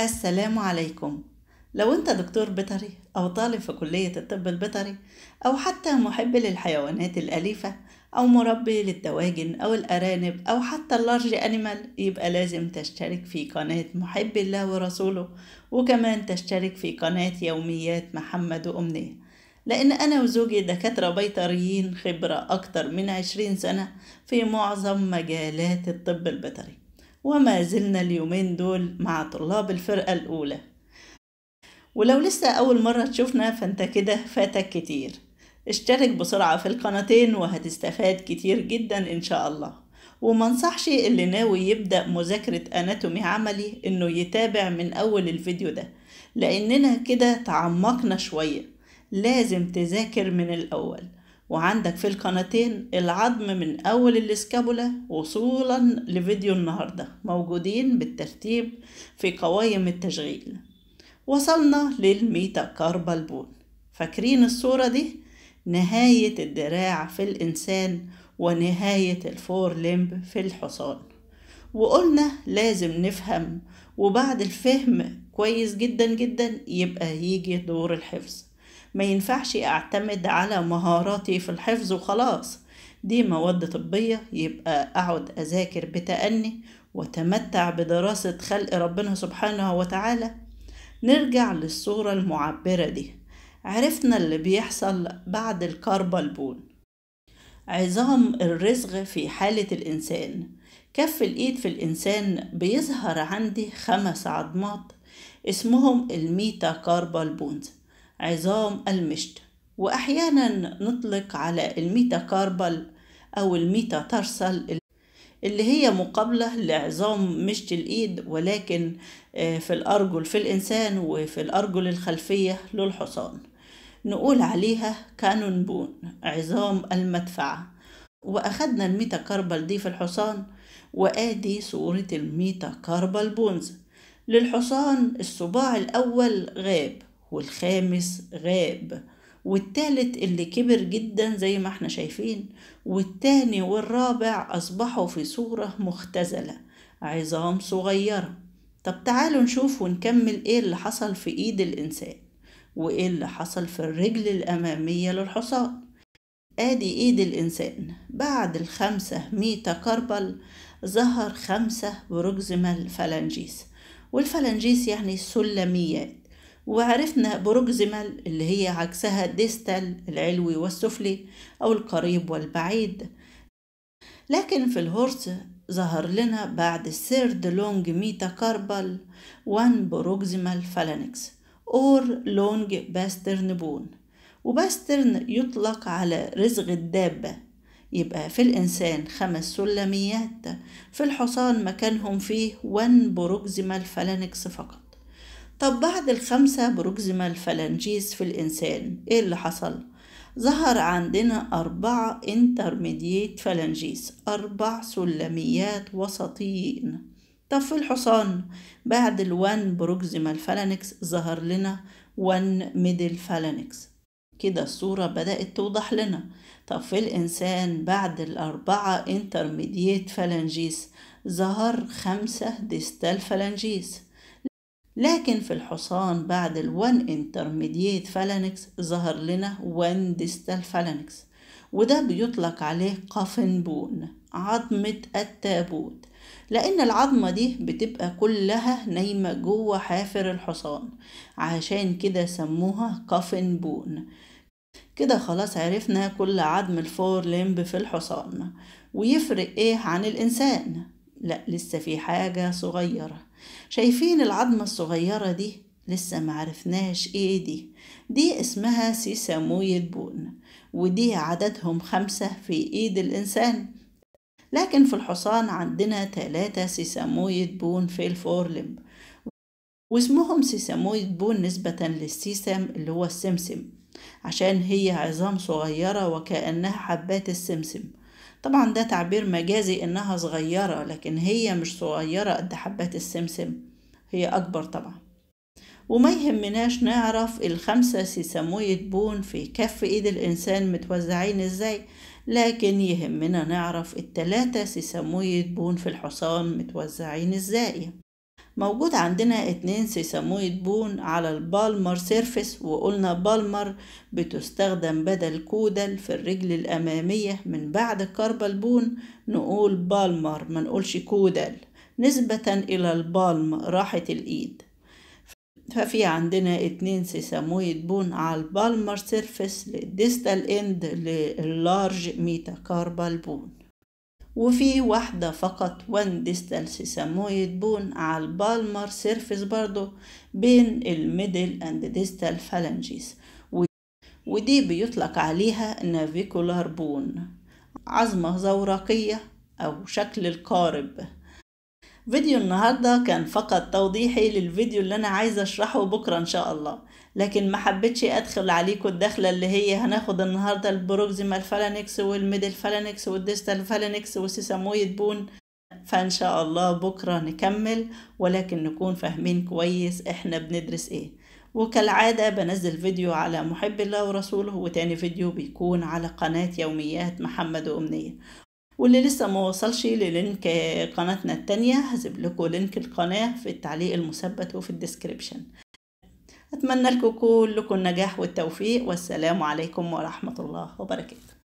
السلام عليكم لو انت دكتور بيطري او طالب في كلية الطب البيطري او حتى محب للحيوانات الاليفة او مربي للدواجن او الارانب او حتى اللارج انيمال يبقى لازم تشترك في قناة محب الله ورسوله وكمان تشترك في قناة يوميات محمد وامنية لأن أنا وزوجي دكاترة بيطريين خبرة أكتر من عشرين سنة في معظم مجالات الطب البيطري وما زلنا اليومين دول مع طلاب الفرقة الأولى ولو لسه أول مرة تشوفنا فأنت كده فاتك كتير اشترك بسرعة في القناتين وهتستفاد كتير جدا إن شاء الله ومنصحش اللي ناوي يبدأ مذاكرة أناتومي عملي إنه يتابع من أول الفيديو ده لأننا كده تعمقنا شوية لازم تذاكر من الأول وعندك في القناتين العظم من أول الاسكابولا وصولا لفيديو النهاردة موجودين بالترتيب في قوائم التشغيل وصلنا للميتا بون فاكرين الصورة دي نهاية الدراع في الإنسان ونهاية الفور لمب في الحصان وقلنا لازم نفهم وبعد الفهم كويس جدا جدا يبقى يجي دور الحفظ ما ينفعش اعتمد على مهاراتي في الحفظ وخلاص دي مواد طبية يبقى أقعد أذاكر بتأني وتمتع بدراسة خلق ربنا سبحانه وتعالى نرجع للصورة المعبرة دي عرفنا اللي بيحصل بعد الكربالبون عظام الرزغ في حالة الإنسان كف الإيد في الإنسان بيظهر عندي خمس عظمات اسمهم الميتا كاربا البونز عظام المشط وأحيانا نطلق على الميتا كاربل أو الميتا ترسل اللي هي مقابلة لعظام مشط الإيد ولكن آه، في الأرجل في الإنسان وفي الأرجل الخلفية للحصان نقول عليها كانون بون عظام المدفعة وأخدنا الميتا كاربل دي في الحصان وآدي صورة الميتا كاربل بونز للحصان الصباع الأول غاب والخامس غاب والتالت اللي كبر جدا زي ما احنا شايفين والتاني والرابع أصبحوا في صورة مختزلة عظام صغيرة طب تعالوا نشوف ونكمل ايه اللي حصل في ايد الإنسان وايه اللي حصل في الرجل الأمامية للحصان ادي ايد الانسان بعد الخمسة ميتا كربل ظهر خمسة بروكزيمال فالانجيس والفالانجيس يعني السلميات وعرفنا بروكزيمال اللي هي عكسها ديستال العلوي والسفلي أو القريب والبعيد لكن في الهورس ظهر لنا بعد السيرد لونج ميتا كاربال وان بروكزيمال فالانكس أور لونج باسترن بون وباسترن يطلق على رزغ الدابة يبقى في الإنسان خمس سلميات في الحصان مكانهم فيه وان بروكزيمال فالانكس فقط طب بعد الخمسة بروكزيما فالانجيز في الإنسان إيه اللي حصل؟ ظهر عندنا أربعة انترميديات فالانجيز أربع سلميات وسطيين طب في الحصان بعد الوان بروكزيمال فالانكس ظهر لنا وان ميدل فالانكس كده الصورة بدأت توضح لنا طب في الإنسان بعد الأربعة انترميديات فالانجيز ظهر خمسة ديستال فالانجيز لكن في الحصان بعد ال one intermediate phalanx ظهر لنا one distal phalanx وده بيطلق عليه قفن بون عظمة التابوت لأن العظمة دي بتبقى كلها نايمة جوه حافر الحصان عشان كده سموها قفن بون كده خلاص عرفنا كل عظم الفور لمب في الحصان ويفرق ايه عن الإنسان لا لسه في حاجة صغيرة شايفين العظمة الصغيرة دي لسه معرفناش ايه دي دي اسمها سيساموية بون ودي عددهم خمسة في ايد الانسان لكن في الحصان عندنا تلاتة سيساموية بون في الفورلب واسمهم سيساموية بون نسبة للسيسام اللي هو السمسم عشان هي عظام صغيرة وكأنها حبات السمسم طبعا ده تعبير مجازي إنها صغيرة لكن هي مش صغيرة قد حبات السمسم هي أكبر طبعا وما يهمناش نعرف الخمسة سيسموية بون في كف إيد الإنسان متوزعين إزاي لكن يهمنا نعرف التلاتة سيسموية بون في الحصان متوزعين إزاي موجود عندنا اتنين سيسامويد بون على البالمر سيرفس وقلنا بالمر بتستخدم بدل كودل في الرجل الأمامية من بعد الكربال بون نقول بالمر ما نقولش كودل نسبة إلى البالم راحة الإيد ففي عندنا اتنين سيسامويد بون على البالمر سيرفس للديستال اند للارج كاربال بون وفي واحدة فقط وان ديستانس يسموه بون على البالمر سيرفيس برضو بين الميدل اند ديستال فالنجيز ودي بيطلق عليها نافيكولار بون عظمة زورقية أو شكل القارب فيديو النهاردة كان فقط توضيحي للفيديو اللي أنا عايزة أشرحه بكرة إن شاء الله لكن ما حبيتش ادخل عليكم الدخله اللي هي هناخد النهارده البروكسيمال فالانكس والميدل فالانكس والديستال فالانكس والسيسامويد بون فان شاء الله بكره نكمل ولكن نكون فاهمين كويس احنا بندرس ايه وكالعاده بنزل فيديو على محب الله ورسوله وتاني فيديو بيكون على قناه يوميات محمد وامنيه واللي لسه ما وصلش للينك قناتنا التانية هسيب لكم لينك القناة في التعليق المثبت وفي الديسكريبشن أتمنى لكم كلكم النجاح والتوفيق والسلام عليكم ورحمة الله وبركاته